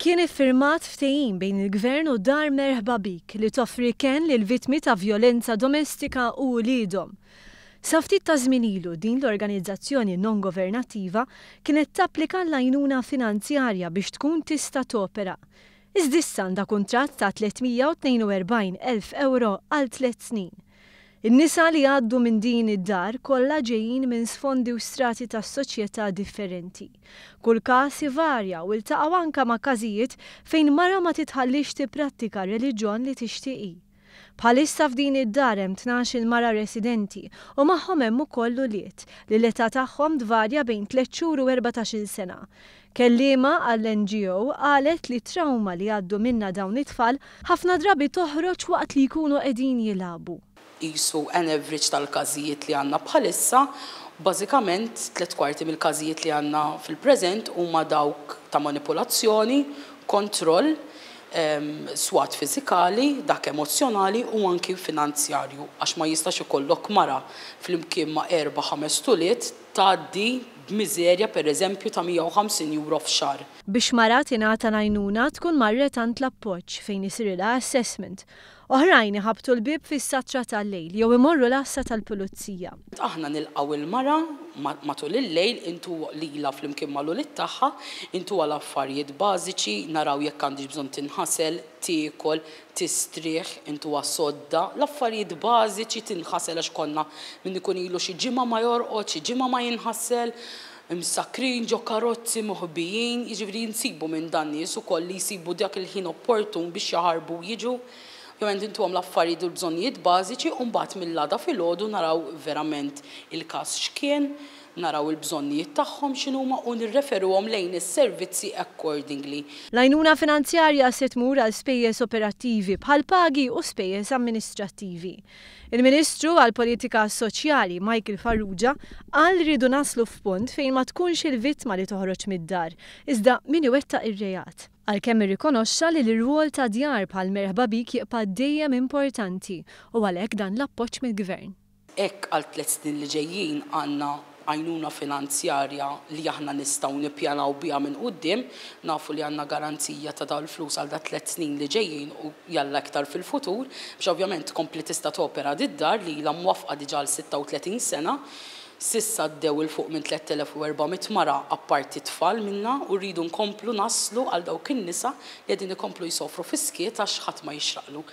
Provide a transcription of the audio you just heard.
kien iffirmat ftehim bejn il-gvern u dar merħba bik li toffri ken lil vitmi ta' violenza domestika u lidom. Saftit ta' zminilu din l-organizzazzjoni non-governativa kienet tapplika l-lajnuna finanzjarja biex tkun tista' topera. Iżdissan da' kontrat ta' 342.000 euro għal 3 snin. In-nisa li għaddu minn din id-dar kollha ġejjin minn sfondi u strati ta' soċjetà differenti. Kull każ varja u ltaqgħu anke ma' każijiet fejn mara ma titħallix tipprattika reliġjon li tixtieqi. Bħalissa f'din id-dar hemm tnax-il mara residenti u magħhom hemm ukoll uliet li l-età tagħhom tvarja bejn 3 xhur u 14-il sena. Kellima għall-NGO qalet li trauma li għaddu minna dawn it-tfal ħafna drabi toħroġ waqt li jkunu qegħdin jilagħbu jisu an average tal-każijiet li għanna bħalissa, bażikament tlet kwarti mill-każijiet li għanna fil-preżent huma dawk ta' manipolazzjoni, kontroll, um, swat fizikali, dak emozjonali u anki finanzjarju. Għax ma jistax ikollok mara fl-imkien ma erba' ħames tuliet tgħaddi b'miżerja per eżempju ta' 150 euro f'xar. Biex mara tingħata najnuna tkun marret għand l-appoġġ fejn isir assessment Oħrajn iħabtu l-bib fis-satra tal-lejl jew imorru l-assa tal-pulizija. Aħna nilqaw il-mara matul il-lejl intu lila fl-imkien malu ulit tagħha, intu għal affarijiet bażiċi naraw jekk għandix bżonn tinħasel, tiekol, tistriħ, intu sodda, l-affarijiet bażiċi tinħasel għax konna minn ikun ilu xi ġimgħa ma jorqod, xi ġimgħa ma jinħassel msakrin ġo karozzi muħbijin, jiġifieri nsibu minn dan nies ukoll li jsibu dak il-ħin opportun biex jaħarbu jiġu jew għend intuhom l-affarijiet u l-bżonnijiet bażiċi u mbagħad mill-lada filgħodu naraw verament il-każ x'kien, naraw il-bżonnijiet tagħhom x'inhuma u nirreferuhom lejn is-servizzi accordingly. L-għajnuna finanzjarja se tmur għal spejjeż operattivi bħal pagi u spejjeż amministrattivi. Il-Ministru għal Politika Soċjali Michael Farrugia għal ridu naslu f'punt fejn ma tkunx il-vittma li toħroġ mid-dar, iżda min iwettaq ir-rejat. Għalkemm irrikonoxxa li l-rwol ta' djar bħal merħba bik jibqa' dejjem importanti u għalhekk dan l-appoġġ mill-gvern. Ek għal tliet snin li ġejjin għandna għajnuna finanzjarja li aħna nistgħu nippjanaw biha minn quddiem, nafu li għandna garanzija ta' il flus għal da' tliet snin li ġejjin u jalla aktar fil-futur, biex ovvjament kompli tista' topera did-dar li la mwafqa għal 36 sena, Sissa ddew il-fuq minn 3400 mara apparti tfal minna u rridu nkomplu naslu għal dawk in-nisa li qegħdin ikomplu jsofru fiskiet għax ħadd ma jixraqlu.